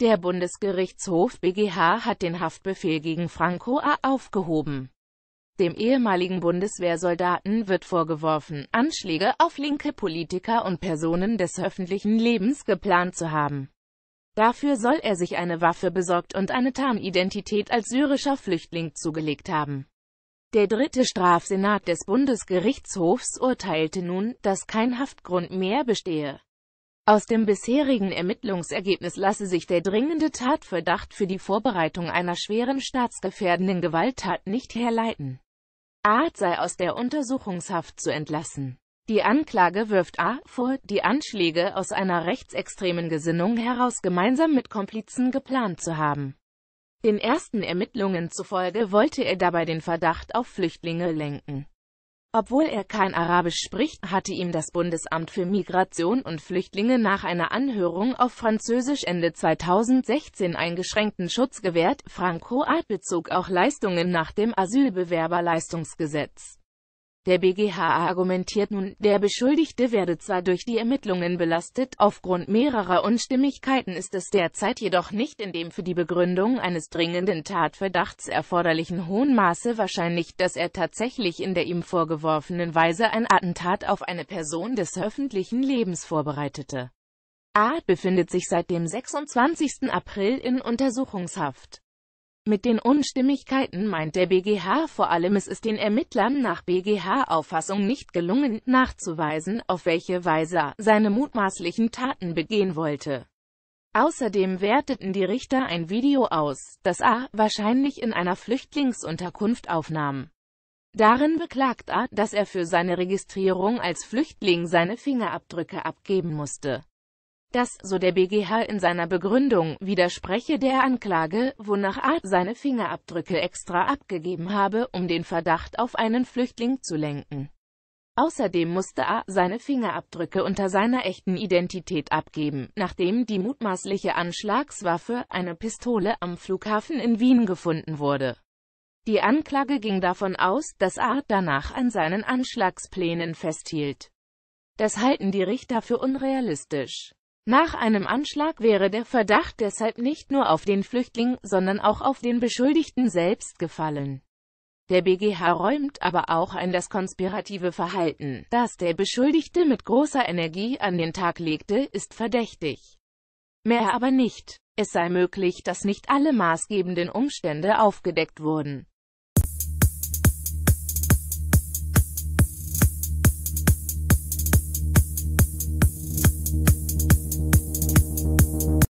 Der Bundesgerichtshof BGH hat den Haftbefehl gegen Franco A. aufgehoben. Dem ehemaligen Bundeswehrsoldaten wird vorgeworfen, Anschläge auf linke Politiker und Personen des öffentlichen Lebens geplant zu haben. Dafür soll er sich eine Waffe besorgt und eine Tarnidentität als syrischer Flüchtling zugelegt haben. Der dritte Strafsenat des Bundesgerichtshofs urteilte nun, dass kein Haftgrund mehr bestehe. Aus dem bisherigen Ermittlungsergebnis lasse sich der dringende Tatverdacht für die Vorbereitung einer schweren staatsgefährdenden Gewalttat nicht herleiten. A. sei aus der Untersuchungshaft zu entlassen. Die Anklage wirft A. vor, die Anschläge aus einer rechtsextremen Gesinnung heraus gemeinsam mit Komplizen geplant zu haben. Den ersten Ermittlungen zufolge wollte er dabei den Verdacht auf Flüchtlinge lenken. Obwohl er kein Arabisch spricht, hatte ihm das Bundesamt für Migration und Flüchtlinge nach einer Anhörung auf Französisch Ende 2016 eingeschränkten Schutz gewährt. Franco bezog auch Leistungen nach dem Asylbewerberleistungsgesetz. Der BGH argumentiert nun, der Beschuldigte werde zwar durch die Ermittlungen belastet, aufgrund mehrerer Unstimmigkeiten ist es derzeit jedoch nicht in dem für die Begründung eines dringenden Tatverdachts erforderlichen hohen Maße wahrscheinlich, dass er tatsächlich in der ihm vorgeworfenen Weise ein Attentat auf eine Person des öffentlichen Lebens vorbereitete. A. befindet sich seit dem 26. April in Untersuchungshaft. Mit den Unstimmigkeiten meint der BGH vor allem, es ist den Ermittlern nach BGH-Auffassung nicht gelungen, nachzuweisen, auf welche Weise er seine mutmaßlichen Taten begehen wollte. Außerdem werteten die Richter ein Video aus, das A. wahrscheinlich in einer Flüchtlingsunterkunft aufnahm. Darin beklagt A, dass er für seine Registrierung als Flüchtling seine Fingerabdrücke abgeben musste das, so der BGH in seiner Begründung, widerspreche der Anklage, wonach A. seine Fingerabdrücke extra abgegeben habe, um den Verdacht auf einen Flüchtling zu lenken. Außerdem musste A. seine Fingerabdrücke unter seiner echten Identität abgeben, nachdem die mutmaßliche Anschlagswaffe, eine Pistole, am Flughafen in Wien gefunden wurde. Die Anklage ging davon aus, dass A. danach an seinen Anschlagsplänen festhielt. Das halten die Richter für unrealistisch. Nach einem Anschlag wäre der Verdacht deshalb nicht nur auf den Flüchtling, sondern auch auf den Beschuldigten selbst gefallen. Der BGH räumt aber auch ein das konspirative Verhalten, das der Beschuldigte mit großer Energie an den Tag legte, ist verdächtig. Mehr aber nicht. Es sei möglich, dass nicht alle maßgebenden Umstände aufgedeckt wurden.